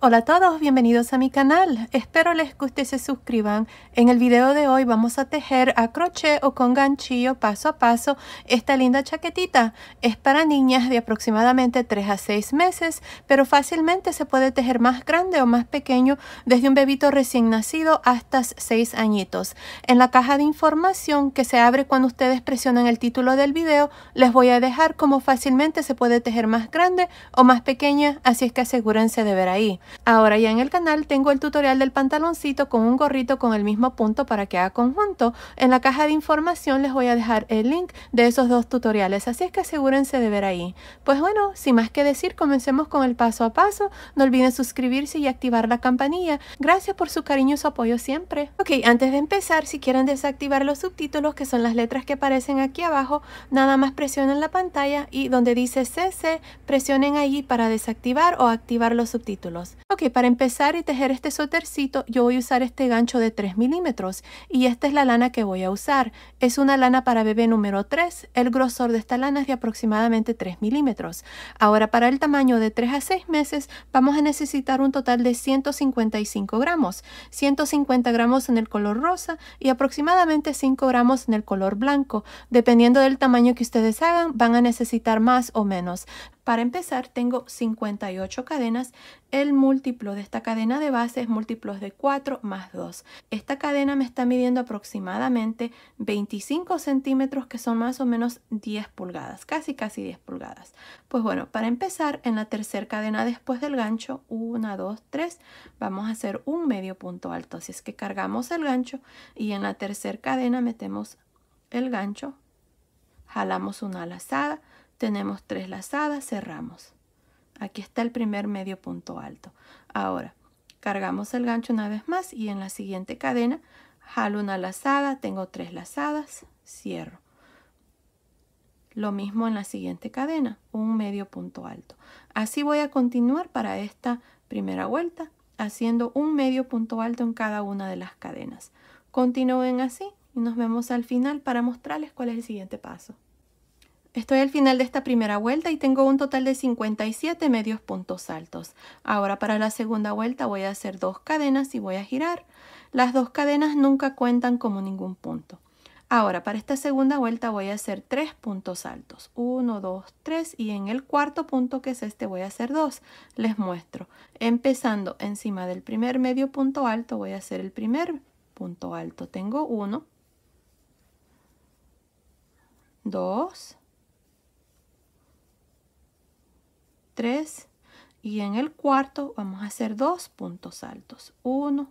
Hola a todos, bienvenidos a mi canal. Espero les guste y se suscriban. En el video de hoy vamos a tejer a crochet o con ganchillo paso a paso esta linda chaquetita. Es para niñas de aproximadamente 3 a 6 meses, pero fácilmente se puede tejer más grande o más pequeño desde un bebito recién nacido hasta 6 añitos. En la caja de información que se abre cuando ustedes presionan el título del video, les voy a dejar cómo fácilmente se puede tejer más grande o más pequeña, así es que asegúrense de ver ahí. Ahora ya en el canal tengo el tutorial del pantaloncito con un gorrito con el mismo punto para que haga conjunto. En la caja de información les voy a dejar el link de esos dos tutoriales, así es que asegúrense de ver ahí. Pues bueno, sin más que decir, comencemos con el paso a paso. No olviden suscribirse y activar la campanilla. Gracias por su cariño y su apoyo siempre. Ok, antes de empezar, si quieren desactivar los subtítulos, que son las letras que aparecen aquí abajo, nada más presionen la pantalla y donde dice CC, presionen allí para desactivar o activar los subtítulos. Ok, para empezar y tejer este sotercito yo voy a usar este gancho de 3 milímetros y esta es la lana que voy a usar. Es una lana para bebé número 3. El grosor de esta lana es de aproximadamente 3 milímetros. Ahora, para el tamaño de 3 a 6 meses, vamos a necesitar un total de 155 gramos. 150 gramos en el color rosa y aproximadamente 5 gramos en el color blanco. Dependiendo del tamaño que ustedes hagan, van a necesitar más o menos. Para empezar, tengo 58 cadenas. El múltiplo de esta cadena de base es múltiplos de 4 más 2. Esta cadena me está midiendo aproximadamente 25 centímetros, que son más o menos 10 pulgadas, casi casi 10 pulgadas. Pues bueno, para empezar, en la tercera cadena después del gancho, 1, 2, 3, vamos a hacer un medio punto alto. Así es que cargamos el gancho y en la tercera cadena metemos el gancho, jalamos una lazada, tenemos tres lazadas, cerramos. Aquí está el primer medio punto alto. Ahora, cargamos el gancho una vez más y en la siguiente cadena jalo una lazada, tengo tres lazadas, cierro. Lo mismo en la siguiente cadena, un medio punto alto. Así voy a continuar para esta primera vuelta, haciendo un medio punto alto en cada una de las cadenas. Continúen así y nos vemos al final para mostrarles cuál es el siguiente paso. Estoy al final de esta primera vuelta y tengo un total de 57 medios puntos altos. Ahora para la segunda vuelta voy a hacer dos cadenas y voy a girar. Las dos cadenas nunca cuentan como ningún punto. Ahora para esta segunda vuelta voy a hacer tres puntos altos. 1, 2, 3 y en el cuarto punto que es este voy a hacer dos. Les muestro. Empezando encima del primer medio punto alto voy a hacer el primer punto alto. Tengo 1, 2, 3 y en el cuarto vamos a hacer dos puntos altos, 1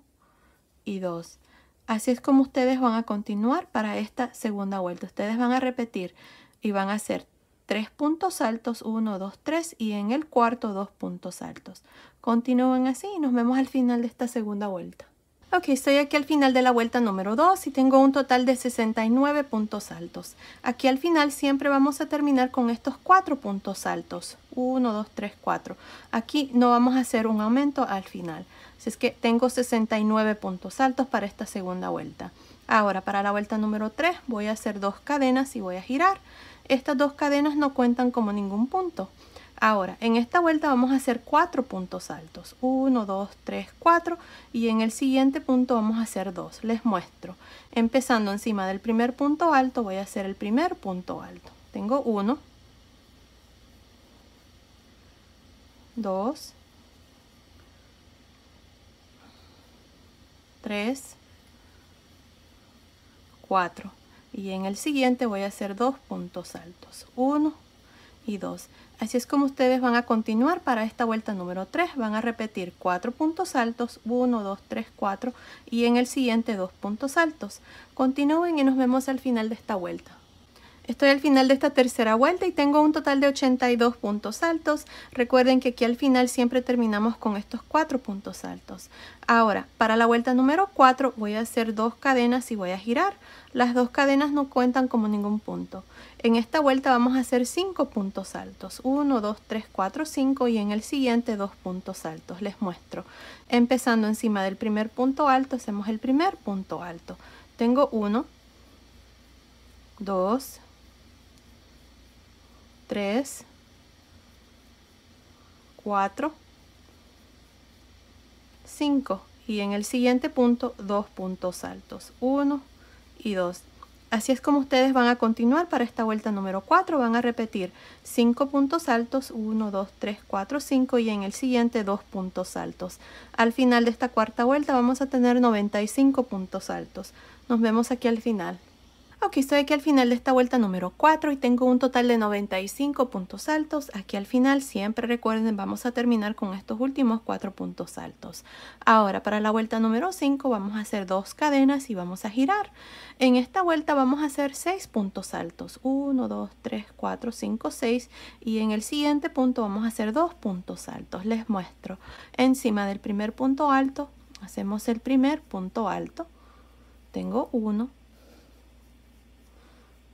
y 2. Así es como ustedes van a continuar para esta segunda vuelta. Ustedes van a repetir y van a hacer tres puntos altos, 1, 2, 3 y en el cuarto dos puntos altos. Continúen así y nos vemos al final de esta segunda vuelta. Ok, estoy aquí al final de la vuelta número 2 y tengo un total de 69 puntos altos. Aquí al final siempre vamos a terminar con estos 4 puntos altos. 1, 2, 3, 4. Aquí no vamos a hacer un aumento al final. Así es que tengo 69 puntos altos para esta segunda vuelta. Ahora para la vuelta número 3 voy a hacer dos cadenas y voy a girar. Estas dos cadenas no cuentan como ningún punto. Ahora, en esta vuelta vamos a hacer cuatro puntos altos. uno dos tres cuatro y en el siguiente punto vamos a hacer dos. Les muestro. Empezando encima del primer punto alto, voy a hacer el primer punto alto. Tengo uno 2, tres, 4 y en el siguiente voy a hacer dos puntos altos uno y dos Así es como ustedes van a continuar para esta vuelta número 3. Van a repetir 4 puntos altos, 1, 2, 3, 4 y en el siguiente 2 puntos altos. Continúen y nos vemos al final de esta vuelta. Estoy al final de esta tercera vuelta y tengo un total de 82 puntos altos. Recuerden que aquí al final siempre terminamos con estos 4 puntos altos. Ahora, para la vuelta número 4 voy a hacer dos cadenas y voy a girar. Las dos cadenas no cuentan como ningún punto. En esta vuelta vamos a hacer 5 puntos altos. 1, 2, 3, 4, 5 y en el siguiente 2 puntos altos. Les muestro. Empezando encima del primer punto alto, hacemos el primer punto alto. Tengo 1, 2, 3, 4, 5 y en el siguiente punto dos puntos altos, 1 y 2. Así es como ustedes van a continuar para esta vuelta número 4. Van a repetir 5 puntos altos, 1, 2, 3, 4, 5 y en el siguiente 2 puntos altos. Al final de esta cuarta vuelta vamos a tener 95 puntos altos. Nos vemos aquí al final. Ok, estoy aquí al final de esta vuelta número 4 y tengo un total de 95 puntos altos. Aquí al final, siempre recuerden, vamos a terminar con estos últimos 4 puntos altos. Ahora, para la vuelta número 5 vamos a hacer dos cadenas y vamos a girar. En esta vuelta vamos a hacer 6 puntos altos. 1, 2, 3, 4, 5, 6. Y en el siguiente punto vamos a hacer dos puntos altos. Les muestro. Encima del primer punto alto, hacemos el primer punto alto. Tengo 1,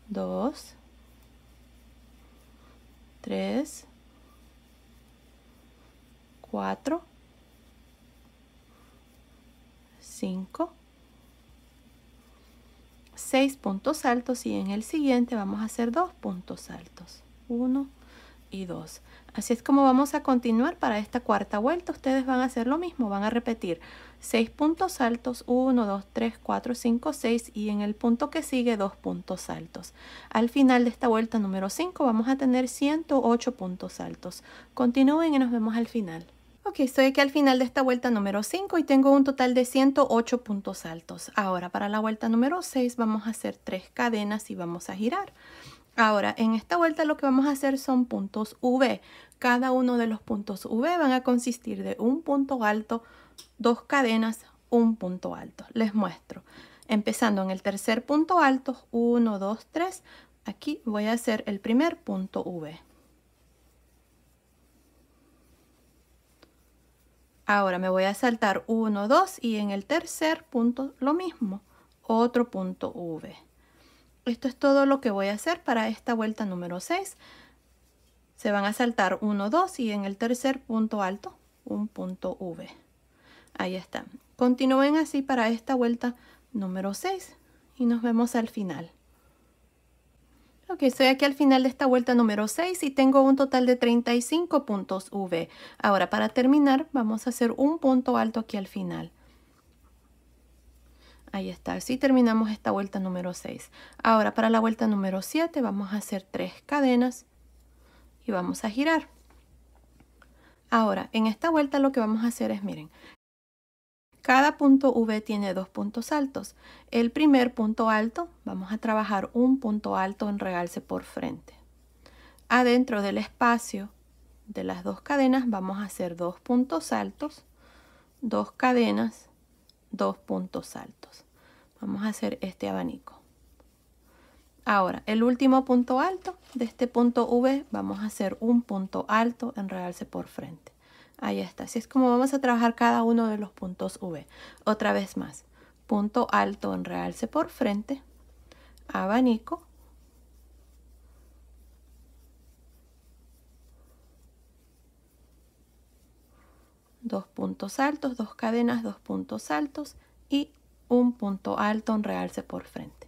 2, 3, 4, 5, 6 puntos altos y en el siguiente vamos a hacer dos puntos altos. 1 y 2. Así es como vamos a continuar para esta cuarta vuelta. Ustedes van a hacer lo mismo, van a repetir 6 puntos altos, 1, 2, 3, 4, 5, 6 y en el punto que sigue 2 puntos altos. Al final de esta vuelta número 5 vamos a tener 108 puntos altos. Continúen y nos vemos al final. Ok, estoy aquí al final de esta vuelta número 5 y tengo un total de 108 puntos altos. Ahora para la vuelta número 6 vamos a hacer 3 cadenas y vamos a girar. Ahora, en esta vuelta lo que vamos a hacer son puntos V. Cada uno de los puntos V van a consistir de un punto alto, dos cadenas, un punto alto. Les muestro. Empezando en el tercer punto alto, 1, 2, 3. Aquí voy a hacer el primer punto V. Ahora me voy a saltar 1, 2 y en el tercer punto lo mismo, otro punto V. Esto es todo lo que voy a hacer para esta vuelta número 6. Se van a saltar 1, 2 y en el tercer punto alto, un punto V. Ahí está. Continúen así para esta vuelta número 6 y nos vemos al final. Ok, estoy aquí al final de esta vuelta número 6 y tengo un total de 35 puntos V. Ahora para terminar vamos a hacer un punto alto aquí al final. Ahí está, así terminamos esta vuelta número 6. Ahora para la vuelta número 7 vamos a hacer tres cadenas y vamos a girar. Ahora, en esta vuelta lo que vamos a hacer es, miren, cada punto V tiene dos puntos altos. El primer punto alto, vamos a trabajar un punto alto en realce por frente. Adentro del espacio de las dos cadenas vamos a hacer dos puntos altos, dos cadenas, dos puntos altos. Vamos a hacer este abanico. Ahora, el último punto alto de este punto V, vamos a hacer un punto alto en realce por frente. Ahí está. Así es como vamos a trabajar cada uno de los puntos V. Otra vez más. Punto alto en realce por frente. Abanico. Dos puntos altos, dos cadenas, dos puntos altos y un punto alto en realce por frente.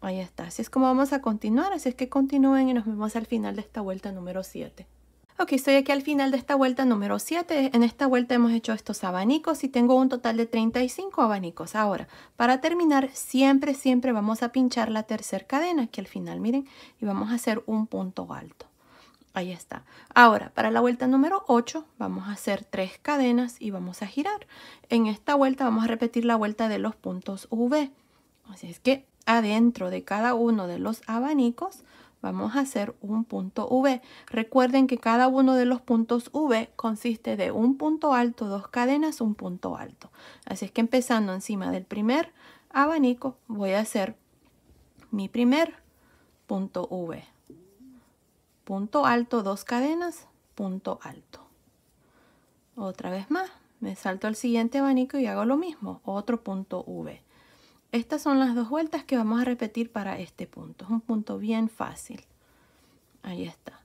Ahí está. Así es como vamos a continuar. Así es que continúen y nos vemos al final de esta vuelta número 7. Ok, estoy aquí al final de esta vuelta número 7. En esta vuelta hemos hecho estos abanicos y tengo un total de 35 abanicos. Ahora, para terminar, siempre, siempre vamos a pinchar la tercera cadena que al final, miren, y vamos a hacer un punto alto. Ahí está. Ahora, para la vuelta número 8, vamos a hacer tres cadenas y vamos a girar. En esta vuelta vamos a repetir la vuelta de los puntos V. Así es que adentro de cada uno de los abanicos vamos a hacer un punto V. Recuerden que cada uno de los puntos V consiste de un punto alto, dos cadenas, un punto alto. Así es que empezando encima del primer abanico voy a hacer mi primer punto V. Punto alto, dos cadenas, punto alto. Otra vez más, me salto al siguiente abanico y hago lo mismo, otro punto V. Estas son las dos vueltas que vamos a repetir para este punto. Es un punto bien fácil. Ahí está.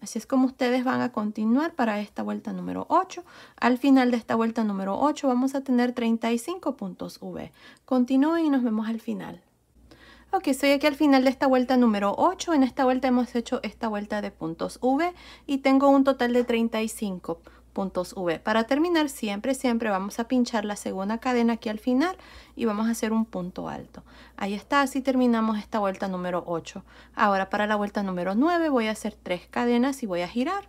Así es como ustedes van a continuar para esta vuelta número 8. Al final de esta vuelta número 8 vamos a tener 35 puntos V. Continúen y nos vemos al final. Ok, estoy aquí al final de esta vuelta número 8. En esta vuelta hemos hecho esta vuelta de puntos V y tengo un total de 35 puntos V. Para terminar siempre, siempre vamos a pinchar la segunda cadena aquí al final y vamos a hacer un punto alto. Ahí está, así terminamos esta vuelta número 8. Ahora para la vuelta número 9 voy a hacer tres cadenas y voy a girar.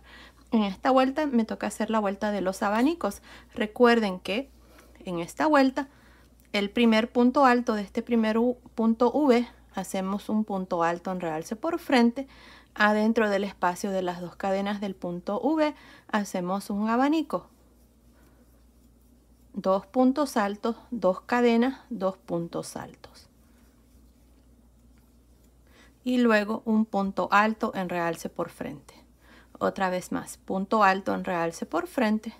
En esta vuelta me toca hacer la vuelta de los abanicos. Recuerden que en esta vuelta el primer punto alto de este primer punto V hacemos un punto alto en realce por frente adentro del espacio de las dos cadenas del punto V hacemos un abanico. Dos puntos altos, dos cadenas, dos puntos altos. Y luego un punto alto en realce por frente. Otra vez más, punto alto en realce por frente.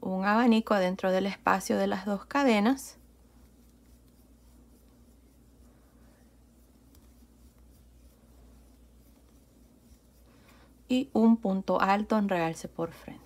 Un abanico adentro del espacio de las dos cadenas. y un punto alto en realce por frente.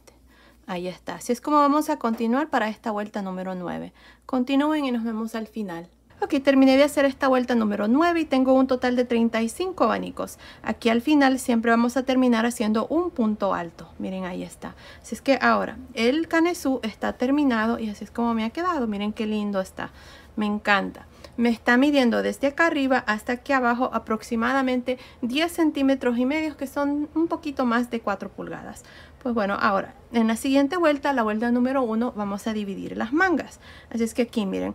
Ahí está. Así es como vamos a continuar para esta vuelta número 9. Continúen y nos vemos al final. Ok, terminé de hacer esta vuelta número 9 y tengo un total de 35 abanicos. Aquí al final siempre vamos a terminar haciendo un punto alto. Miren, ahí está. Así es que ahora el canesú está terminado y así es como me ha quedado. Miren qué lindo está. Me encanta me está midiendo desde acá arriba hasta aquí abajo aproximadamente 10 centímetros y medio que son un poquito más de 4 pulgadas pues bueno ahora en la siguiente vuelta la vuelta número 1 vamos a dividir las mangas así es que aquí miren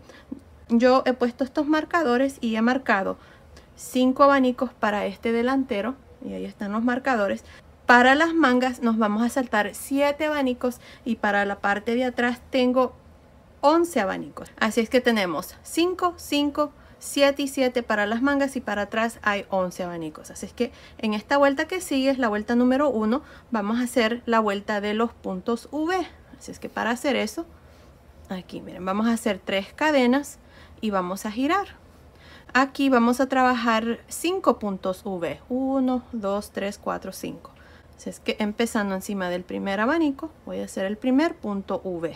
yo he puesto estos marcadores y he marcado 5 abanicos para este delantero y ahí están los marcadores para las mangas nos vamos a saltar 7 abanicos y para la parte de atrás tengo 11 abanicos. Así es que tenemos 5, 5, 7 y 7 para las mangas y para atrás hay 11 abanicos. Así es que en esta vuelta que sigue es la vuelta número 1, vamos a hacer la vuelta de los puntos V. Así es que para hacer eso, aquí miren, vamos a hacer 3 cadenas y vamos a girar. Aquí vamos a trabajar 5 puntos V. 1, 2, 3, 4, 5. Así es que empezando encima del primer abanico, voy a hacer el primer punto V.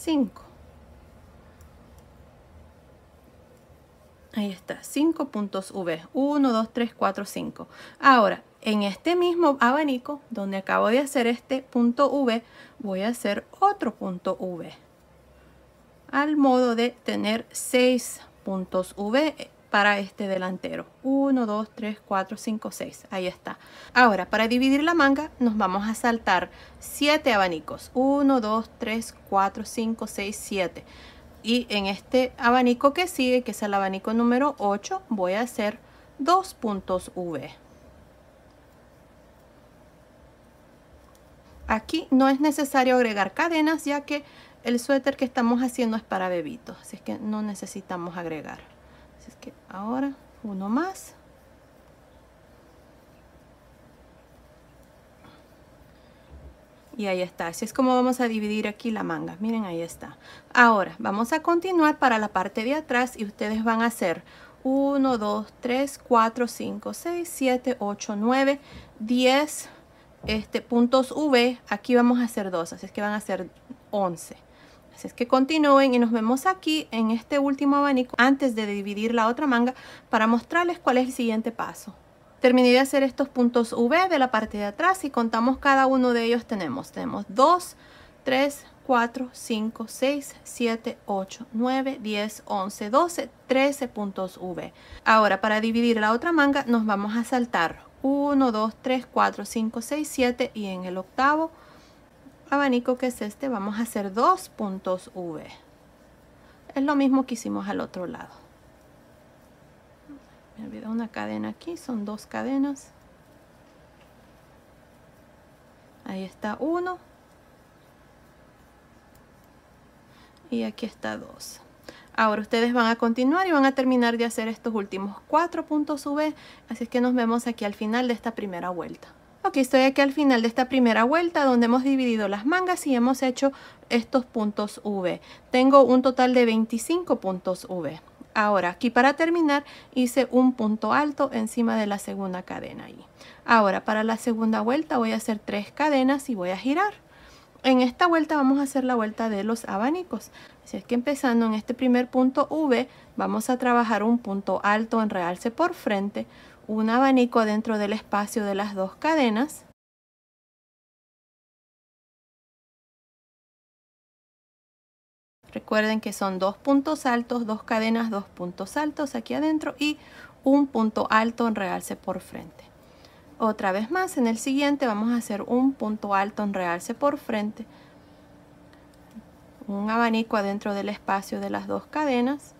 5. Ahí está, 5 puntos V. 1, 2, 3, 4, 5. Ahora, en este mismo abanico donde acabo de hacer este punto V, voy a hacer otro punto V. Al modo de tener 6 puntos V para este delantero. 1, 2, 3, 4, 5, 6. Ahí está. Ahora, para dividir la manga, nos vamos a saltar 7 abanicos. 1, 2, 3, 4, 5, 6, 7. Y en este abanico que sigue, que es el abanico número 8, voy a hacer dos puntos V. Aquí no es necesario agregar cadenas, ya que el suéter que estamos haciendo es para bebitos, así que no necesitamos agregar que ahora uno más y ahí está así es como vamos a dividir aquí la manga miren ahí está ahora vamos a continuar para la parte de atrás y ustedes van a hacer 1 2 3 4 5 6 7 8 9 10 este puntos v aquí vamos a hacer dos así es que van a hacer 11 es que continúen y nos vemos aquí en este último abanico antes de dividir la otra manga para mostrarles cuál es el siguiente paso. Terminé de hacer estos puntos V de la parte de atrás y contamos cada uno de ellos tenemos. Tenemos 2, 3, 4, 5, 6, 7, 8, 9, 10, 11, 12, 13 puntos V. Ahora para dividir la otra manga nos vamos a saltar 1, 2, 3, 4, 5, 6, 7 y en el octavo abanico que es este, vamos a hacer dos puntos V. Es lo mismo que hicimos al otro lado. Me olvidé una cadena aquí, son dos cadenas. Ahí está uno. Y aquí está dos. Ahora ustedes van a continuar y van a terminar de hacer estos últimos cuatro puntos V. Así es que nos vemos aquí al final de esta primera vuelta. Ok, estoy aquí al final de esta primera vuelta donde hemos dividido las mangas y hemos hecho estos puntos V. Tengo un total de 25 puntos V. Ahora, aquí para terminar hice un punto alto encima de la segunda cadena. Ahí. Ahora, para la segunda vuelta voy a hacer tres cadenas y voy a girar. En esta vuelta vamos a hacer la vuelta de los abanicos. Así es que empezando en este primer punto V, vamos a trabajar un punto alto en realce por frente, un abanico dentro del espacio de las dos cadenas. Recuerden que son dos puntos altos, dos cadenas, dos puntos altos aquí adentro y un punto alto en realce por frente. Otra vez más, en el siguiente vamos a hacer un punto alto en realce por frente. Un abanico adentro del espacio de las dos cadenas.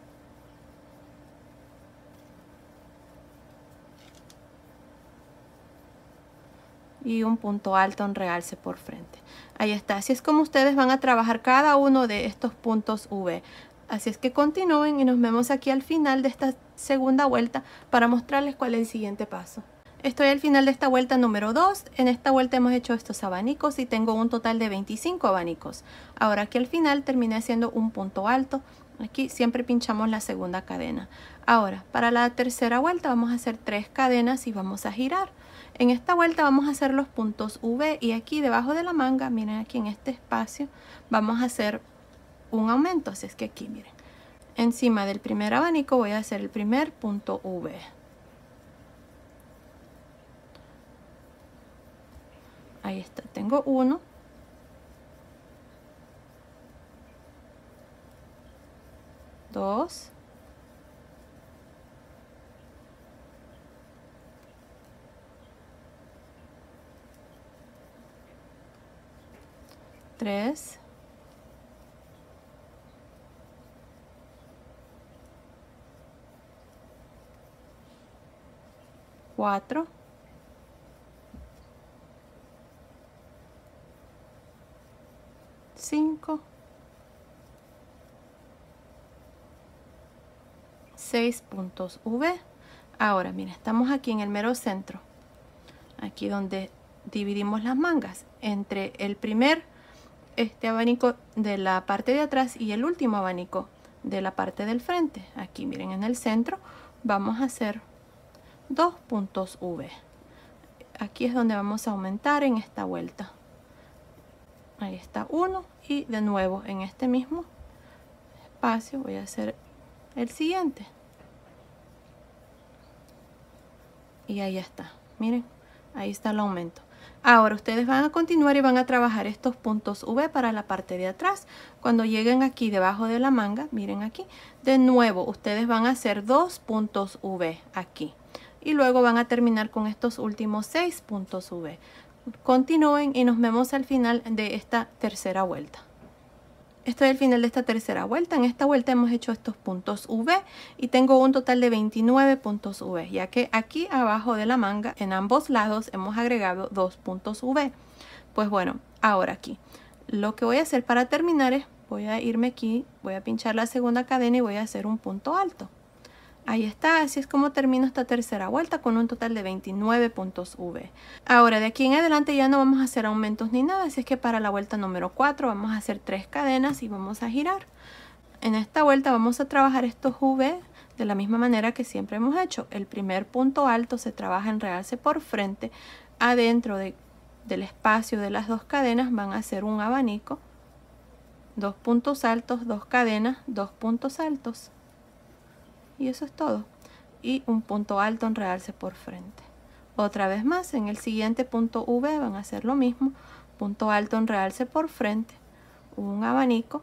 y un punto alto, en realce por frente. Ahí está, así es como ustedes van a trabajar cada uno de estos puntos V. Así es que continúen y nos vemos aquí al final de esta segunda vuelta para mostrarles cuál es el siguiente paso. Estoy al final de esta vuelta número 2. En esta vuelta hemos hecho estos abanicos y tengo un total de 25 abanicos. Ahora aquí al final terminé haciendo un punto alto. Aquí siempre pinchamos la segunda cadena. Ahora, para la tercera vuelta vamos a hacer tres cadenas y vamos a girar. En esta vuelta vamos a hacer los puntos V y aquí debajo de la manga, miren aquí en este espacio, vamos a hacer un aumento. Así es que aquí, miren, encima del primer abanico voy a hacer el primer punto V. Ahí está, tengo uno. Dos. 3 4 5 6 puntos V ahora mira estamos aquí en el mero centro aquí donde dividimos las mangas entre el primer este abanico de la parte de atrás y el último abanico de la parte del frente aquí miren en el centro vamos a hacer dos puntos V aquí es donde vamos a aumentar en esta vuelta ahí está uno y de nuevo en este mismo espacio voy a hacer el siguiente y ahí está miren ahí está el aumento Ahora ustedes van a continuar y van a trabajar estos puntos V para la parte de atrás. Cuando lleguen aquí debajo de la manga, miren aquí, de nuevo ustedes van a hacer dos puntos V aquí. Y luego van a terminar con estos últimos seis puntos V. Continúen y nos vemos al final de esta tercera vuelta. Esto es el final de esta tercera vuelta. En esta vuelta hemos hecho estos puntos V y tengo un total de 29 puntos V, ya que aquí abajo de la manga, en ambos lados, hemos agregado dos puntos V. Pues bueno, ahora aquí. Lo que voy a hacer para terminar es, voy a irme aquí, voy a pinchar la segunda cadena y voy a hacer un punto alto. Ahí está, así es como termino esta tercera vuelta con un total de 29 puntos V. Ahora de aquí en adelante ya no vamos a hacer aumentos ni nada, así es que para la vuelta número 4 vamos a hacer 3 cadenas y vamos a girar. En esta vuelta vamos a trabajar estos V de la misma manera que siempre hemos hecho. El primer punto alto se trabaja en realce por frente, adentro del espacio de las dos cadenas van a hacer un abanico, dos puntos altos, dos cadenas, dos puntos altos y eso es todo y un punto alto en realce por frente otra vez más en el siguiente punto V van a hacer lo mismo punto alto en realce por frente un abanico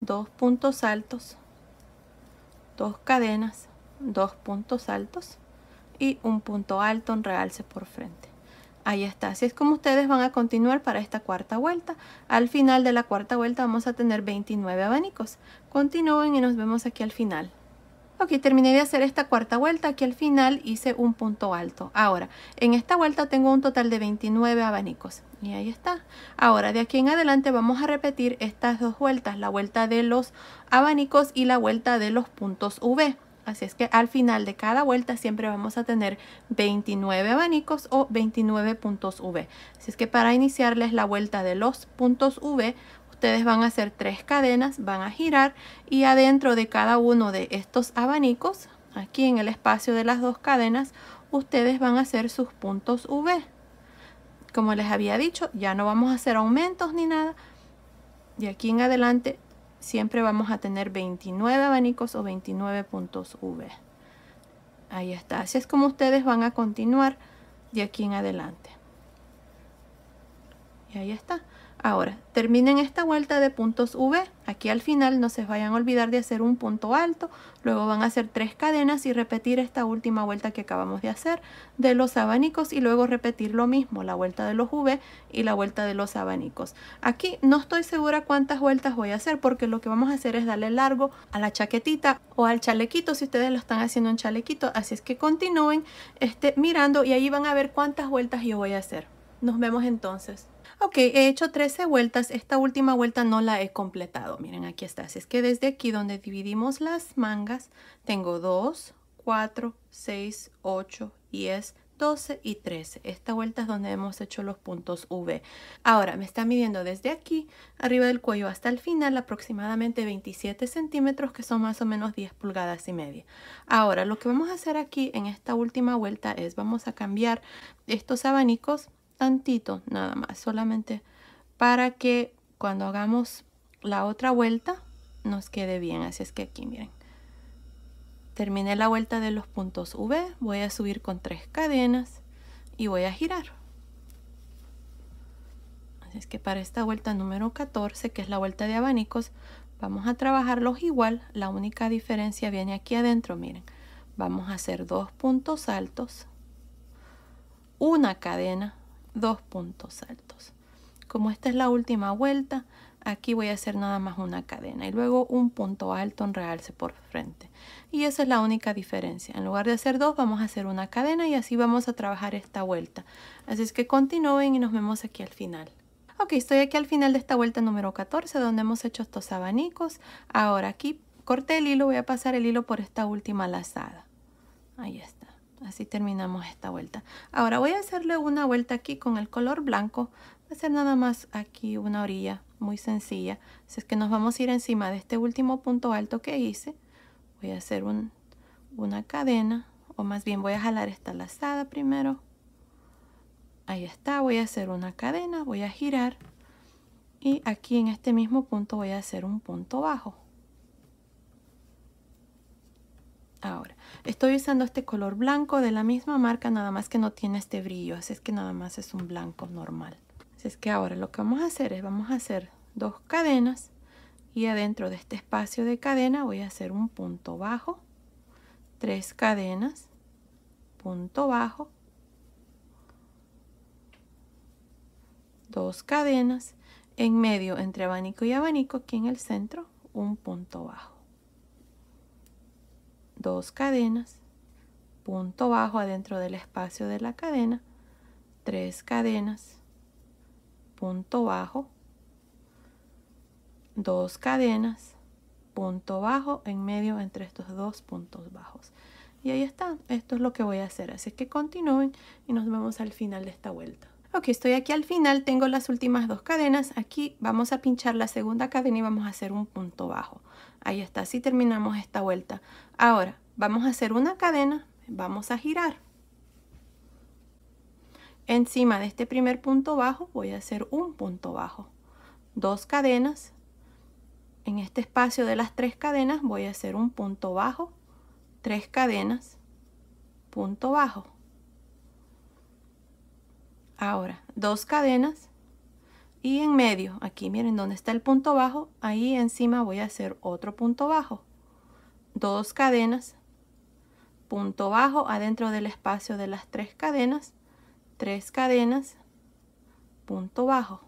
dos puntos altos dos cadenas dos puntos altos y un punto alto en realce por frente Ahí está, así es como ustedes van a continuar para esta cuarta vuelta. Al final de la cuarta vuelta vamos a tener 29 abanicos. Continúen y nos vemos aquí al final. Ok, terminé de hacer esta cuarta vuelta, aquí al final hice un punto alto. Ahora, en esta vuelta tengo un total de 29 abanicos y ahí está. Ahora, de aquí en adelante vamos a repetir estas dos vueltas, la vuelta de los abanicos y la vuelta de los puntos V. Así es que al final de cada vuelta siempre vamos a tener 29 abanicos o 29 puntos V. Así es que para iniciarles la vuelta de los puntos V, ustedes van a hacer tres cadenas, van a girar y adentro de cada uno de estos abanicos, aquí en el espacio de las dos cadenas, ustedes van a hacer sus puntos V. Como les había dicho, ya no vamos a hacer aumentos ni nada. De aquí en adelante siempre vamos a tener 29 abanicos o 29 puntos V. Ahí está. Así es como ustedes van a continuar de aquí en adelante. Y ahí está. Ahora, terminen esta vuelta de puntos V. Aquí al final no se vayan a olvidar de hacer un punto alto. Luego van a hacer tres cadenas y repetir esta última vuelta que acabamos de hacer de los abanicos y luego repetir lo mismo, la vuelta de los V y la vuelta de los abanicos. Aquí no estoy segura cuántas vueltas voy a hacer porque lo que vamos a hacer es darle largo a la chaquetita o al chalequito si ustedes lo están haciendo en chalequito. Así es que continúen este, mirando y ahí van a ver cuántas vueltas yo voy a hacer. Nos vemos entonces. Ok, he hecho 13 vueltas. Esta última vuelta no la he completado. Miren, aquí está. Así es que desde aquí donde dividimos las mangas, tengo 2, 4, 6, 8, 10, 12 y 13. Esta vuelta es donde hemos hecho los puntos V. Ahora me está midiendo desde aquí, arriba del cuello hasta el final, aproximadamente 27 centímetros, que son más o menos 10 pulgadas y media. Ahora lo que vamos a hacer aquí en esta última vuelta es vamos a cambiar estos abanicos tantito nada más, solamente para que cuando hagamos la otra vuelta nos quede bien. Así es que aquí miren, terminé la vuelta de los puntos V, voy a subir con tres cadenas y voy a girar. Así es que para esta vuelta número 14, que es la vuelta de abanicos, vamos a trabajarlos igual. La única diferencia viene aquí adentro, miren. Vamos a hacer dos puntos altos, una cadena dos puntos altos como esta es la última vuelta aquí voy a hacer nada más una cadena y luego un punto alto en realce por frente y esa es la única diferencia en lugar de hacer dos vamos a hacer una cadena y así vamos a trabajar esta vuelta así es que continúen y nos vemos aquí al final ok estoy aquí al final de esta vuelta número 14 donde hemos hecho estos abanicos ahora aquí corté el hilo voy a pasar el hilo por esta última lazada ahí está así terminamos esta vuelta ahora voy a hacerle una vuelta aquí con el color blanco va a hacer nada más aquí una orilla muy sencilla si es que nos vamos a ir encima de este último punto alto que hice voy a hacer una cadena o más bien voy a jalar esta lazada primero ahí está voy a hacer una cadena voy a girar y aquí en este mismo punto voy a hacer un punto bajo Ahora, estoy usando este color blanco de la misma marca, nada más que no tiene este brillo, así es que nada más es un blanco normal. Así es que ahora lo que vamos a hacer es, vamos a hacer dos cadenas y adentro de este espacio de cadena voy a hacer un punto bajo, tres cadenas, punto bajo, dos cadenas, en medio entre abanico y abanico, aquí en el centro, un punto bajo dos cadenas, punto bajo adentro del espacio de la cadena, tres cadenas, punto bajo, dos cadenas, punto bajo en medio entre estos dos puntos bajos. Y ahí está, esto es lo que voy a hacer, así que continúen y nos vemos al final de esta vuelta que estoy aquí al final, tengo las últimas dos cadenas. Aquí vamos a pinchar la segunda cadena y vamos a hacer un punto bajo. Ahí está, si terminamos esta vuelta. Ahora, vamos a hacer una cadena, vamos a girar. Encima de este primer punto bajo voy a hacer un punto bajo. Dos cadenas. En este espacio de las tres cadenas voy a hacer un punto bajo, tres cadenas, punto bajo. Ahora, dos cadenas y en medio, aquí miren dónde está el punto bajo, ahí encima voy a hacer otro punto bajo. Dos cadenas, punto bajo adentro del espacio de las tres cadenas, tres cadenas, punto bajo.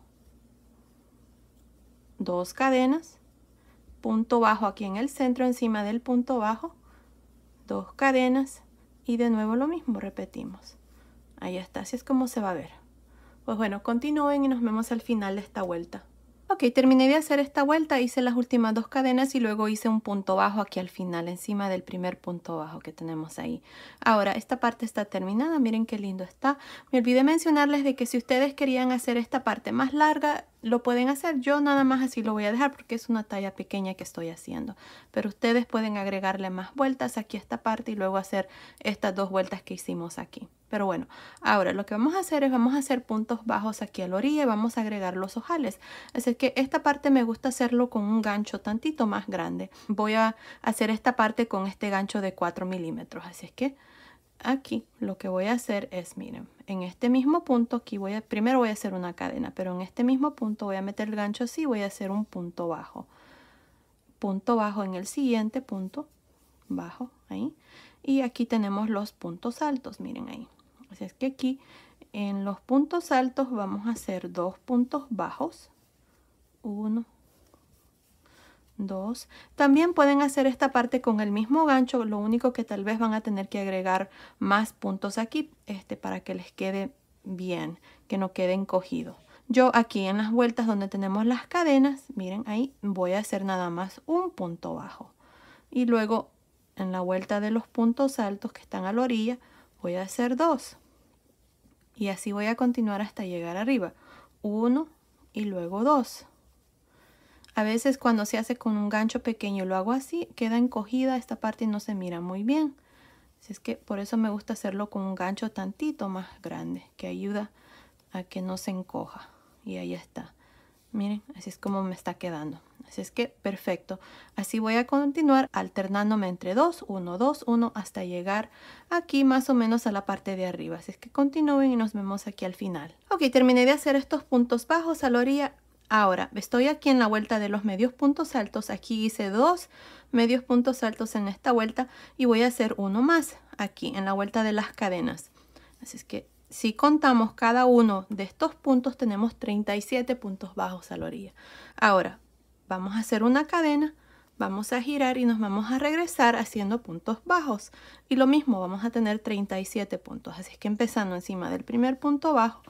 Dos cadenas, punto bajo aquí en el centro encima del punto bajo, dos cadenas y de nuevo lo mismo, repetimos. Ahí está, así es como se va a ver. Pues bueno, continúen y nos vemos al final de esta vuelta. Ok, terminé de hacer esta vuelta, hice las últimas dos cadenas y luego hice un punto bajo aquí al final, encima del primer punto bajo que tenemos ahí. Ahora, esta parte está terminada, miren qué lindo está. Me olvidé mencionarles de que si ustedes querían hacer esta parte más larga, lo pueden hacer. Yo nada más así lo voy a dejar porque es una talla pequeña que estoy haciendo. Pero ustedes pueden agregarle más vueltas aquí a esta parte y luego hacer estas dos vueltas que hicimos aquí. Pero bueno, ahora lo que vamos a hacer es vamos a hacer puntos bajos aquí a la orilla y vamos a agregar los ojales. Así que esta parte me gusta hacerlo con un gancho tantito más grande. Voy a hacer esta parte con este gancho de 4 milímetros. Así es que aquí lo que voy a hacer es, miren, en este mismo punto aquí voy a, primero voy a hacer una cadena, pero en este mismo punto voy a meter el gancho así, voy a hacer un punto bajo. Punto bajo en el siguiente punto bajo, ahí. Y aquí tenemos los puntos altos, miren ahí. Así es que aquí en los puntos altos vamos a hacer dos puntos bajos. Uno, 2. También pueden hacer esta parte con el mismo gancho, lo único que tal vez van a tener que agregar más puntos aquí este, para que les quede bien, que no queden cogidos. Yo aquí en las vueltas donde tenemos las cadenas, miren ahí, voy a hacer nada más un punto bajo. Y luego en la vuelta de los puntos altos que están a la orilla, voy a hacer dos. Y así voy a continuar hasta llegar arriba. Uno y luego dos. A veces cuando se hace con un gancho pequeño, lo hago así, queda encogida esta parte y no se mira muy bien. Así es que por eso me gusta hacerlo con un gancho tantito más grande, que ayuda a que no se encoja. Y ahí está. Miren, así es como me está quedando. Así es que perfecto. Así voy a continuar alternándome entre 2, 1, 2, 1 hasta llegar aquí más o menos a la parte de arriba. Así es que continúen y nos vemos aquí al final. Ok, terminé de hacer estos puntos bajos a la orilla Ahora, estoy aquí en la vuelta de los medios puntos altos. Aquí hice dos medios puntos altos en esta vuelta y voy a hacer uno más aquí en la vuelta de las cadenas. Así es que si contamos cada uno de estos puntos tenemos 37 puntos bajos a la orilla. Ahora, vamos a hacer una cadena, vamos a girar y nos vamos a regresar haciendo puntos bajos. Y lo mismo, vamos a tener 37 puntos. Así es que empezando encima del primer punto bajo,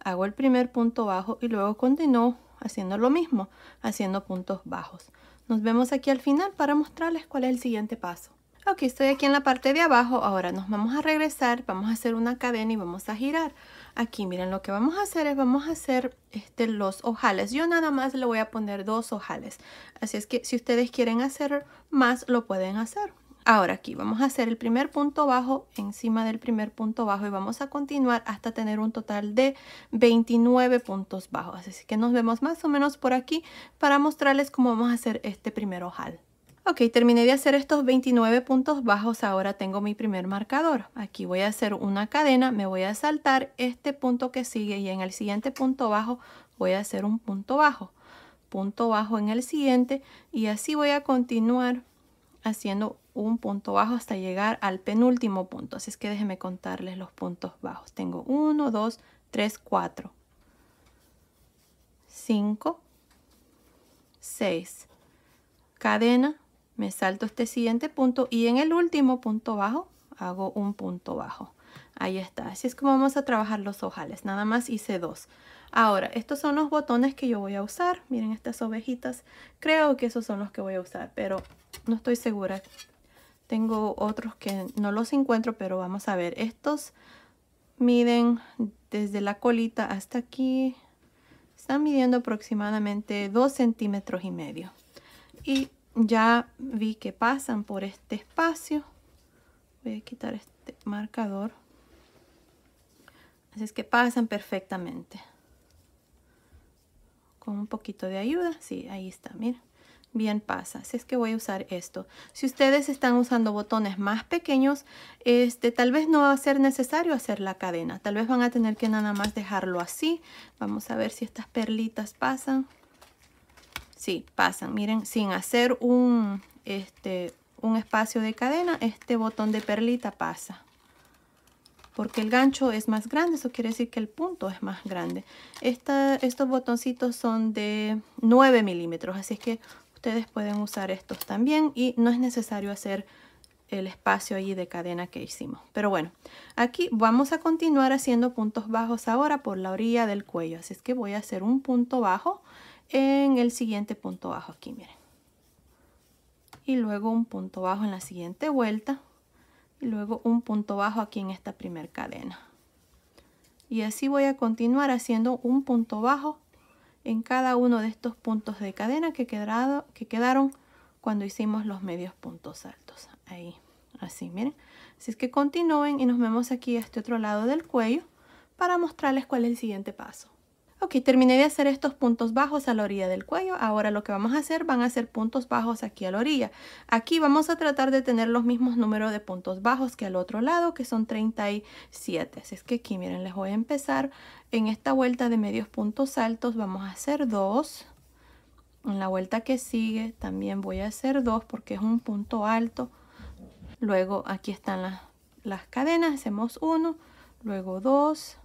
hago el primer punto bajo y luego continúo haciendo lo mismo, haciendo puntos bajos. Nos vemos aquí al final para mostrarles cuál es el siguiente paso. Ok, estoy aquí en la parte de abajo, ahora nos vamos a regresar, vamos a hacer una cadena y vamos a girar. Aquí miren lo que vamos a hacer es, vamos a hacer este, los ojales. Yo nada más le voy a poner dos ojales, así es que si ustedes quieren hacer más lo pueden hacer. Ahora aquí vamos a hacer el primer punto bajo encima del primer punto bajo y vamos a continuar hasta tener un total de 29 puntos bajos. Así que nos vemos más o menos por aquí para mostrarles cómo vamos a hacer este primer ojal. Ok, terminé de hacer estos 29 puntos bajos, ahora tengo mi primer marcador. Aquí voy a hacer una cadena, me voy a saltar este punto que sigue y en el siguiente punto bajo voy a hacer un punto bajo. Punto bajo en el siguiente y así voy a continuar haciendo un punto bajo hasta llegar al penúltimo punto. Así es que déjenme contarles los puntos bajos. Tengo 1, 2, 3, 4, 5, 6. Cadena, me salto este siguiente punto y en el último punto bajo hago un punto bajo. Ahí está. Así es como vamos a trabajar los ojales. Nada más hice dos. Ahora, estos son los botones que yo voy a usar. Miren estas ovejitas. Creo que esos son los que voy a usar, pero no estoy segura tengo otros que no los encuentro, pero vamos a ver. Estos miden desde la colita hasta aquí. Están midiendo aproximadamente 2 centímetros y medio. Y ya vi que pasan por este espacio. Voy a quitar este marcador. Así es que pasan perfectamente. Con un poquito de ayuda. Sí, ahí está, mira bien pasa. Así es que voy a usar esto. Si ustedes están usando botones más pequeños, este, tal vez no va a ser necesario hacer la cadena. Tal vez van a tener que nada más dejarlo así. Vamos a ver si estas perlitas pasan. Sí, pasan. Miren, sin hacer un, este, un espacio de cadena, este botón de perlita pasa. Porque el gancho es más grande, eso quiere decir que el punto es más grande. estos botoncitos son de 9 milímetros, así es que Ustedes pueden usar estos también y no es necesario hacer el espacio allí de cadena que hicimos. Pero bueno, aquí vamos a continuar haciendo puntos bajos ahora por la orilla del cuello. Así es que voy a hacer un punto bajo en el siguiente punto bajo aquí, miren. Y luego un punto bajo en la siguiente vuelta. Y luego un punto bajo aquí en esta primer cadena. Y así voy a continuar haciendo un punto bajo en cada uno de estos puntos de cadena que, quedado, que quedaron cuando hicimos los medios puntos altos. Ahí, así, miren. Así es que continúen y nos vemos aquí a este otro lado del cuello para mostrarles cuál es el siguiente paso. Ok, terminé de hacer estos puntos bajos a la orilla del cuello. Ahora lo que vamos a hacer van a ser puntos bajos aquí a la orilla. Aquí vamos a tratar de tener los mismos números de puntos bajos que al otro lado, que son 37. Así es que aquí, miren, les voy a empezar en esta vuelta de medios puntos altos. Vamos a hacer dos. En la vuelta que sigue también voy a hacer dos porque es un punto alto. Luego aquí están las, las cadenas, hacemos uno, luego dos,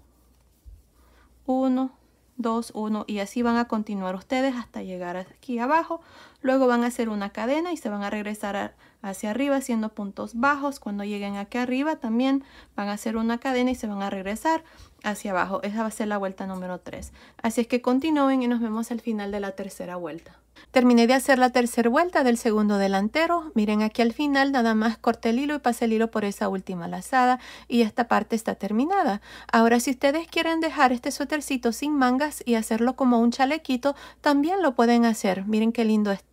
uno, 2, 1 y así van a continuar ustedes hasta llegar aquí abajo Luego van a hacer una cadena y se van a regresar hacia arriba haciendo puntos bajos. Cuando lleguen aquí arriba también van a hacer una cadena y se van a regresar hacia abajo. Esa va a ser la vuelta número 3. Así es que continúen y nos vemos al final de la tercera vuelta. Terminé de hacer la tercera vuelta del segundo delantero. Miren aquí al final nada más corte el hilo y pasé el hilo por esa última lazada y esta parte está terminada. Ahora si ustedes quieren dejar este suétercito sin mangas y hacerlo como un chalequito, también lo pueden hacer. Miren qué lindo está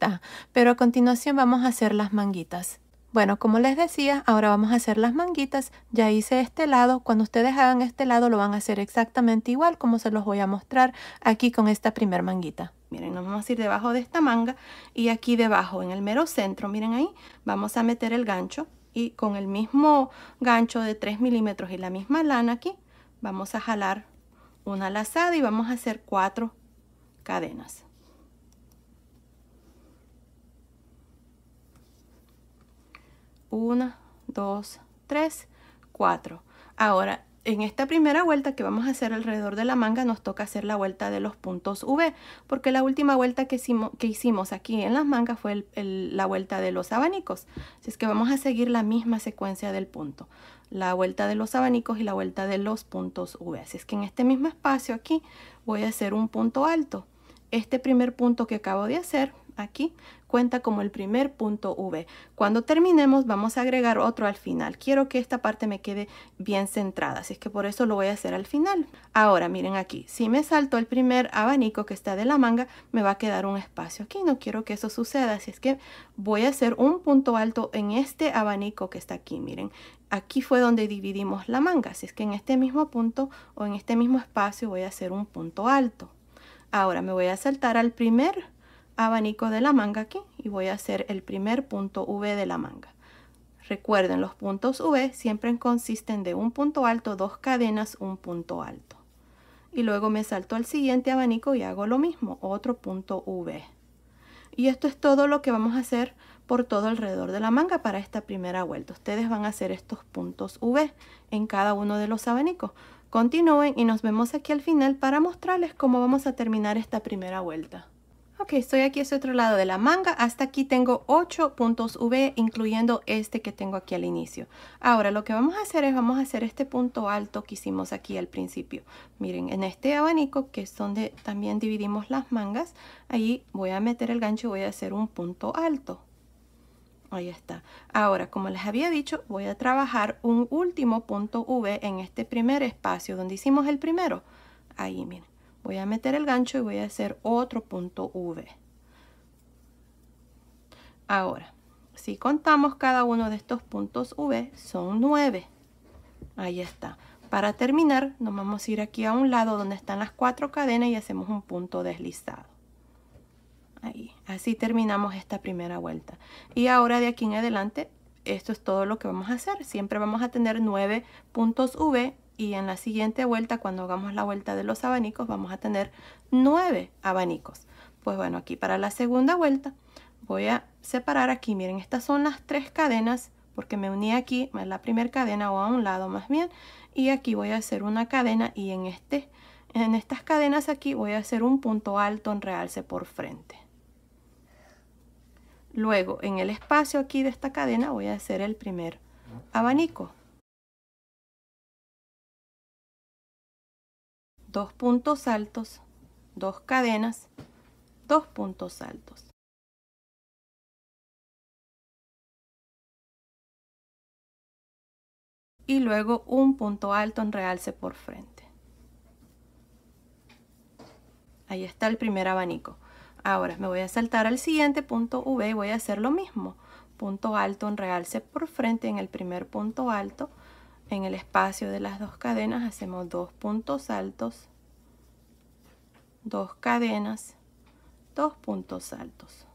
pero a continuación vamos a hacer las manguitas. Bueno, como les decía, ahora vamos a hacer las manguitas. Ya hice este lado. Cuando ustedes hagan este lado lo van a hacer exactamente igual como se los voy a mostrar aquí con esta primer manguita. Miren, nos vamos a ir debajo de esta manga y aquí debajo, en el mero centro, miren ahí, vamos a meter el gancho y con el mismo gancho de 3 milímetros y la misma lana aquí, vamos a jalar una lazada y vamos a hacer cuatro cadenas. 1, 2, 3, 4. Ahora, en esta primera vuelta que vamos a hacer alrededor de la manga nos toca hacer la vuelta de los puntos V porque la última vuelta que hicimos, que hicimos aquí en las mangas fue la vuelta de los abanicos así es que vamos a seguir la misma secuencia del punto la vuelta de los abanicos y la vuelta de los puntos V así es que en este mismo espacio aquí voy a hacer un punto alto este primer punto que acabo de hacer aquí cuenta como el primer punto V. Cuando terminemos vamos a agregar otro al final. Quiero que esta parte me quede bien centrada, así es que por eso lo voy a hacer al final. Ahora miren aquí, si me salto el primer abanico que está de la manga, me va a quedar un espacio aquí. No quiero que eso suceda, así es que voy a hacer un punto alto en este abanico que está aquí, miren. Aquí fue donde dividimos la manga, así es que en este mismo punto o en este mismo espacio voy a hacer un punto alto. Ahora me voy a saltar al primer abanico de la manga aquí y voy a hacer el primer punto V de la manga. Recuerden, los puntos V siempre consisten de un punto alto, dos cadenas, un punto alto. Y luego me salto al siguiente abanico y hago lo mismo, otro punto V. Y esto es todo lo que vamos a hacer por todo alrededor de la manga para esta primera vuelta. Ustedes van a hacer estos puntos V en cada uno de los abanicos. Continúen y nos vemos aquí al final para mostrarles cómo vamos a terminar esta primera vuelta. Ok, estoy aquí a este otro lado de la manga. Hasta aquí tengo 8 puntos V, incluyendo este que tengo aquí al inicio. Ahora, lo que vamos a hacer es, vamos a hacer este punto alto que hicimos aquí al principio. Miren, en este abanico, que es donde también dividimos las mangas, ahí voy a meter el gancho y voy a hacer un punto alto. Ahí está. Ahora, como les había dicho, voy a trabajar un último punto V en este primer espacio donde hicimos el primero. Ahí, miren voy a meter el gancho y voy a hacer otro punto V ahora si contamos cada uno de estos puntos V son 9 ahí está para terminar nos vamos a ir aquí a un lado donde están las cuatro cadenas y hacemos un punto deslizado ahí así terminamos esta primera vuelta y ahora de aquí en adelante esto es todo lo que vamos a hacer siempre vamos a tener nueve puntos V y en la siguiente vuelta cuando hagamos la vuelta de los abanicos vamos a tener nueve abanicos pues bueno aquí para la segunda vuelta voy a separar aquí miren estas son las tres cadenas porque me uní aquí en la primera cadena o a un lado más bien y aquí voy a hacer una cadena y en este en estas cadenas aquí voy a hacer un punto alto en realce por frente luego en el espacio aquí de esta cadena voy a hacer el primer abanico dos puntos altos, dos cadenas, dos puntos altos. Y luego un punto alto en realce por frente. Ahí está el primer abanico. Ahora me voy a saltar al siguiente punto V y voy a hacer lo mismo. Punto alto en realce por frente en el primer punto alto en el espacio de las dos cadenas hacemos dos puntos altos dos cadenas dos puntos altos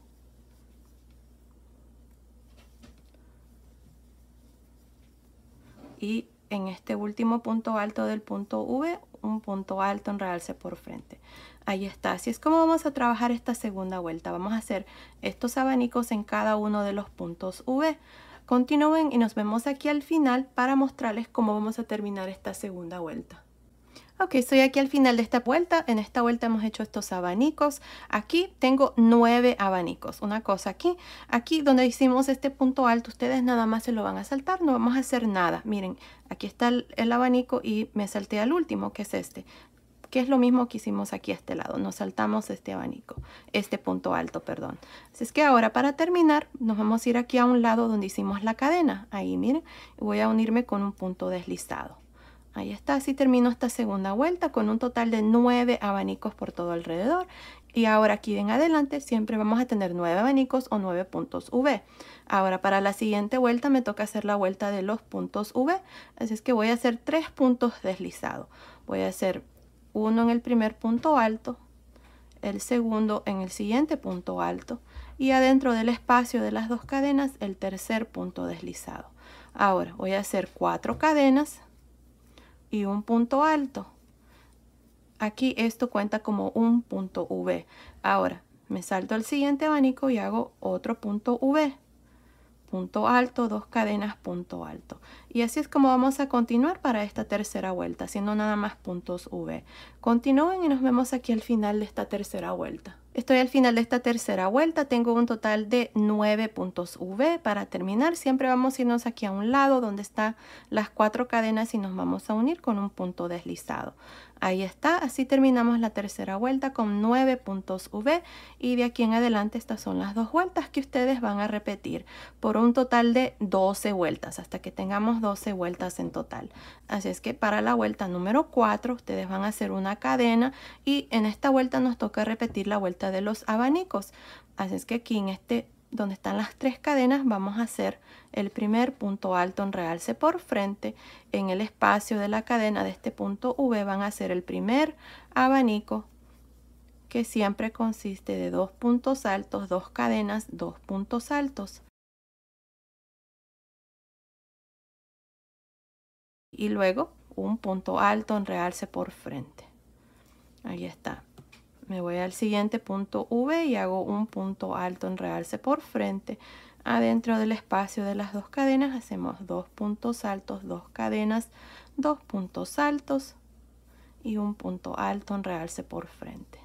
y en este último punto alto del punto V un punto alto en realce por frente ahí está así es como vamos a trabajar esta segunda vuelta vamos a hacer estos abanicos en cada uno de los puntos V Continúen y nos vemos aquí al final para mostrarles cómo vamos a terminar esta segunda vuelta. Ok, estoy aquí al final de esta vuelta. En esta vuelta hemos hecho estos abanicos. Aquí tengo nueve abanicos. Una cosa aquí. Aquí donde hicimos este punto alto, ustedes nada más se lo van a saltar. No vamos a hacer nada. Miren, aquí está el, el abanico y me salté al último, que es este que es lo mismo que hicimos aquí a este lado. Nos saltamos este abanico, este punto alto, perdón. Así es que ahora para terminar nos vamos a ir aquí a un lado donde hicimos la cadena. Ahí miren, voy a unirme con un punto deslizado. Ahí está, así termino esta segunda vuelta con un total de nueve abanicos por todo alrededor. Y ahora aquí en adelante siempre vamos a tener nueve abanicos o nueve puntos V. Ahora para la siguiente vuelta me toca hacer la vuelta de los puntos V. Así es que voy a hacer tres puntos deslizados. Voy a hacer uno en el primer punto alto, el segundo en el siguiente punto alto y adentro del espacio de las dos cadenas el tercer punto deslizado. Ahora voy a hacer cuatro cadenas y un punto alto. Aquí esto cuenta como un punto V. Ahora me salto al siguiente abanico y hago otro punto V punto alto, dos cadenas, punto alto. Y así es como vamos a continuar para esta tercera vuelta, haciendo nada más puntos V. Continúen y nos vemos aquí al final de esta tercera vuelta. Estoy al final de esta tercera vuelta, tengo un total de 9 puntos V para terminar. Siempre vamos a irnos aquí a un lado donde están las cuatro cadenas y nos vamos a unir con un punto deslizado. Ahí está, así terminamos la tercera vuelta con 9 puntos V y de aquí en adelante estas son las dos vueltas que ustedes van a repetir por un total de 12 vueltas hasta que tengamos 12 vueltas en total. Así es que para la vuelta número 4 ustedes van a hacer una cadena y en esta vuelta nos toca repetir la vuelta de los abanicos. Así es que aquí en este donde están las tres cadenas vamos a hacer el primer punto alto en realce por frente en el espacio de la cadena de este punto V van a hacer el primer abanico que siempre consiste de dos puntos altos, dos cadenas, dos puntos altos. Y luego un punto alto en realce por frente. Ahí está me voy al siguiente punto V y hago un punto alto en realce por frente. Adentro del espacio de las dos cadenas hacemos dos puntos altos, dos cadenas, dos puntos altos y un punto alto en realce por frente.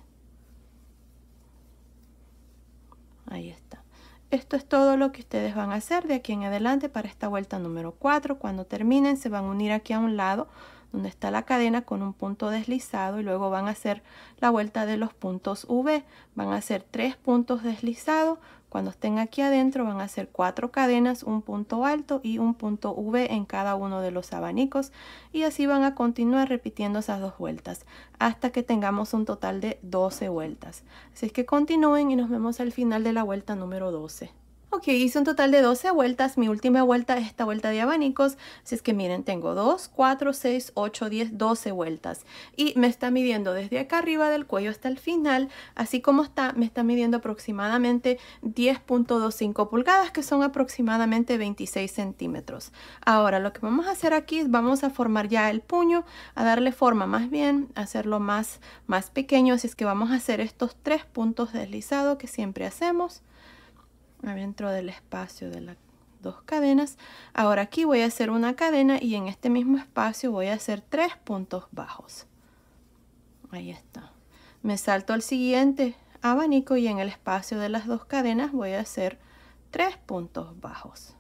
Ahí está. Esto es todo lo que ustedes van a hacer de aquí en adelante para esta vuelta número 4. Cuando terminen se van a unir aquí a un lado donde está la cadena con un punto deslizado y luego van a hacer la vuelta de los puntos V. Van a hacer tres puntos deslizados. Cuando estén aquí adentro van a hacer cuatro cadenas, un punto alto y un punto V en cada uno de los abanicos y así van a continuar repitiendo esas dos vueltas hasta que tengamos un total de 12 vueltas. Así es que continúen y nos vemos al final de la vuelta número 12. Ok, hice un total de 12 vueltas. Mi última vuelta es esta vuelta de abanicos. Así es que miren, tengo 2, 4, 6, 8, 10, 12 vueltas. Y me está midiendo desde acá arriba del cuello hasta el final. Así como está, me está midiendo aproximadamente 10.25 pulgadas, que son aproximadamente 26 centímetros. Ahora, lo que vamos a hacer aquí es vamos a formar ya el puño, a darle forma más bien, hacerlo más, más pequeño. Así es que vamos a hacer estos tres puntos deslizados que siempre hacemos adentro del espacio de las dos cadenas ahora aquí voy a hacer una cadena y en este mismo espacio voy a hacer tres puntos bajos ahí está me salto al siguiente abanico y en el espacio de las dos cadenas voy a hacer tres puntos bajos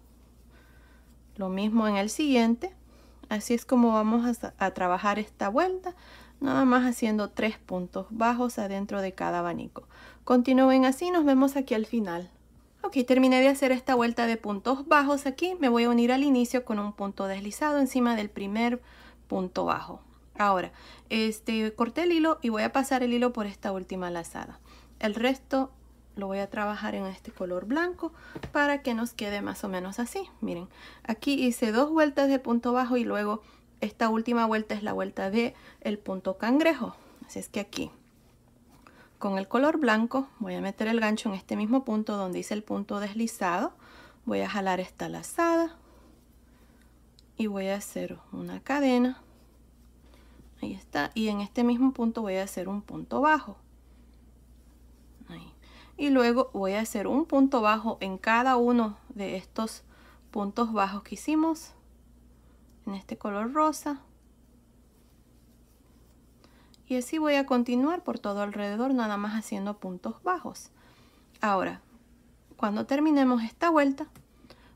lo mismo en el siguiente así es como vamos a, trabajar esta vuelta nada más haciendo tres puntos bajos adentro de cada abanico. Continúen así, nos vemos aquí al final. Ok, terminé de hacer esta vuelta de puntos bajos aquí. Me voy a unir al inicio con un punto deslizado encima del primer punto bajo. Ahora, este, corté el hilo y voy a pasar el hilo por esta última lazada. El resto lo voy a trabajar en este color blanco para que nos quede más o menos así. Miren, aquí hice dos vueltas de punto bajo y luego esta última vuelta es la vuelta de el punto cangrejo. Así es que aquí con el color blanco voy a meter el gancho en este mismo punto donde hice el punto deslizado. Voy a jalar esta lazada y voy a hacer una cadena. Ahí está. Y en este mismo punto voy a hacer un punto bajo. Y luego voy a hacer un punto bajo en cada uno de estos puntos bajos que hicimos en este color rosa y así voy a continuar por todo alrededor nada más haciendo puntos bajos ahora cuando terminemos esta vuelta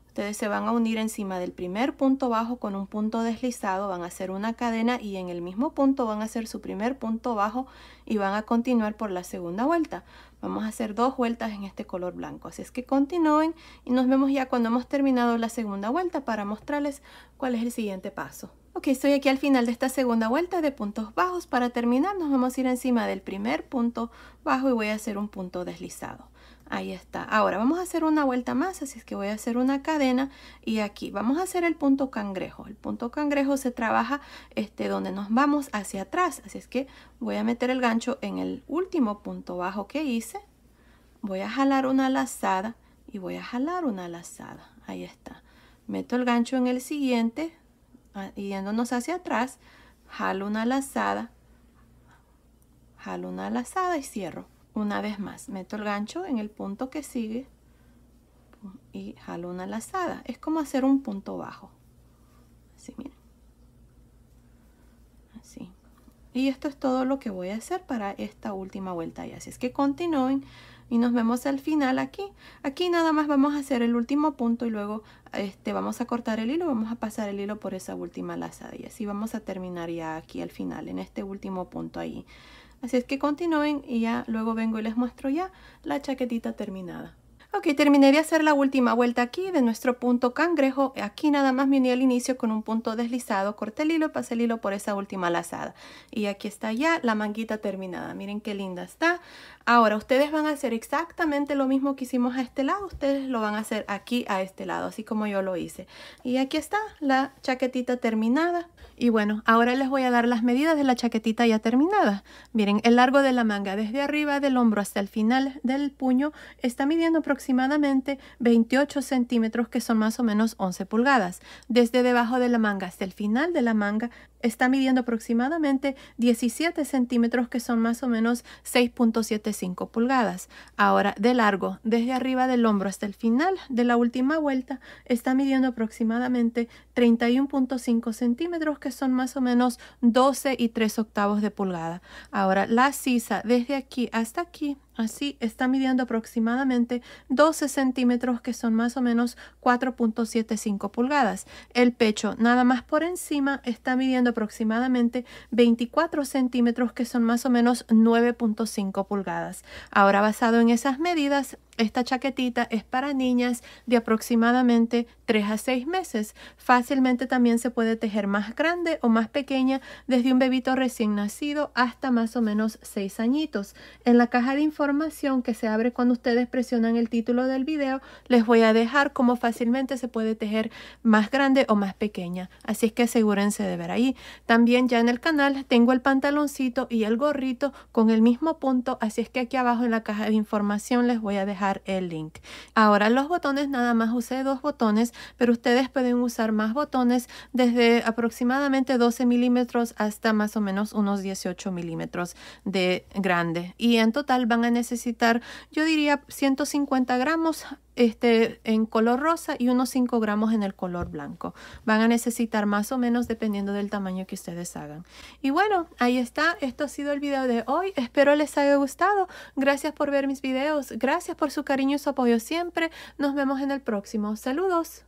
ustedes se van a unir encima del primer punto bajo con un punto deslizado van a hacer una cadena y en el mismo punto van a hacer su primer punto bajo y van a continuar por la segunda vuelta Vamos a hacer dos vueltas en este color blanco. Así es que continúen y nos vemos ya cuando hemos terminado la segunda vuelta para mostrarles cuál es el siguiente paso. Ok, estoy aquí al final de esta segunda vuelta de puntos bajos. Para terminar nos vamos a ir encima del primer punto bajo y voy a hacer un punto deslizado. Ahí está. Ahora vamos a hacer una vuelta más, así es que voy a hacer una cadena y aquí vamos a hacer el punto cangrejo. El punto cangrejo se trabaja este, donde nos vamos hacia atrás, así es que voy a meter el gancho en el último punto bajo que hice. Voy a jalar una lazada y voy a jalar una lazada. Ahí está. Meto el gancho en el siguiente, ah, yéndonos hacia atrás, jalo una lazada, jalo una lazada y cierro una vez más meto el gancho en el punto que sigue y jalo una lazada es como hacer un punto bajo así miren así y esto es todo lo que voy a hacer para esta última vuelta y así es que continúen y nos vemos al final aquí aquí nada más vamos a hacer el último punto y luego este vamos a cortar el hilo vamos a pasar el hilo por esa última lazada y así vamos a terminar ya aquí al final en este último punto ahí Así es que continúen y ya luego vengo y les muestro ya la chaquetita terminada. Ok, terminé de hacer la última vuelta aquí de nuestro punto cangrejo. Aquí nada más me al inicio con un punto deslizado, corte el hilo, pasé el hilo por esa última lazada. Y aquí está ya la manguita terminada. Miren qué linda está. Ahora, ustedes van a hacer exactamente lo mismo que hicimos a este lado, ustedes lo van a hacer aquí a este lado, así como yo lo hice. Y aquí está la chaquetita terminada. Y bueno, ahora les voy a dar las medidas de la chaquetita ya terminada. Miren, el largo de la manga desde arriba del hombro hasta el final del puño está midiendo aproximadamente 28 centímetros, que son más o menos 11 pulgadas. Desde debajo de la manga hasta el final de la manga está midiendo aproximadamente 17 centímetros que son más o menos 6.75 pulgadas. Ahora de largo, desde arriba del hombro hasta el final de la última vuelta, está midiendo aproximadamente 31.5 centímetros que son más o menos 12 y 3 octavos de pulgada. Ahora la sisa desde aquí hasta aquí Así está midiendo aproximadamente 12 centímetros, que son más o menos 4.75 pulgadas. El pecho, nada más por encima, está midiendo aproximadamente 24 centímetros, que son más o menos 9.5 pulgadas. Ahora, basado en esas medidas, esta chaquetita es para niñas de aproximadamente 3 a 6 meses. Fácilmente también se puede tejer más grande o más pequeña desde un bebito recién nacido hasta más o menos 6 añitos. En la caja de información que se abre cuando ustedes presionan el título del video, les voy a dejar cómo fácilmente se puede tejer más grande o más pequeña. Así es que asegúrense de ver ahí. También ya en el canal tengo el pantaloncito y el gorrito con el mismo punto. Así es que aquí abajo en la caja de información les voy a dejar el link. Ahora los botones, nada más usé dos botones, pero ustedes pueden usar más botones desde aproximadamente 12 milímetros hasta más o menos unos 18 milímetros de grande. Y en total van a necesitar, yo diría 150 gramos este, en color rosa y unos 5 gramos en el color blanco. Van a necesitar más o menos dependiendo del tamaño que ustedes hagan. Y bueno, ahí está. Esto ha sido el video de hoy. Espero les haya gustado. Gracias por ver mis videos. Gracias por su cariño y su apoyo siempre. Nos vemos en el próximo. Saludos.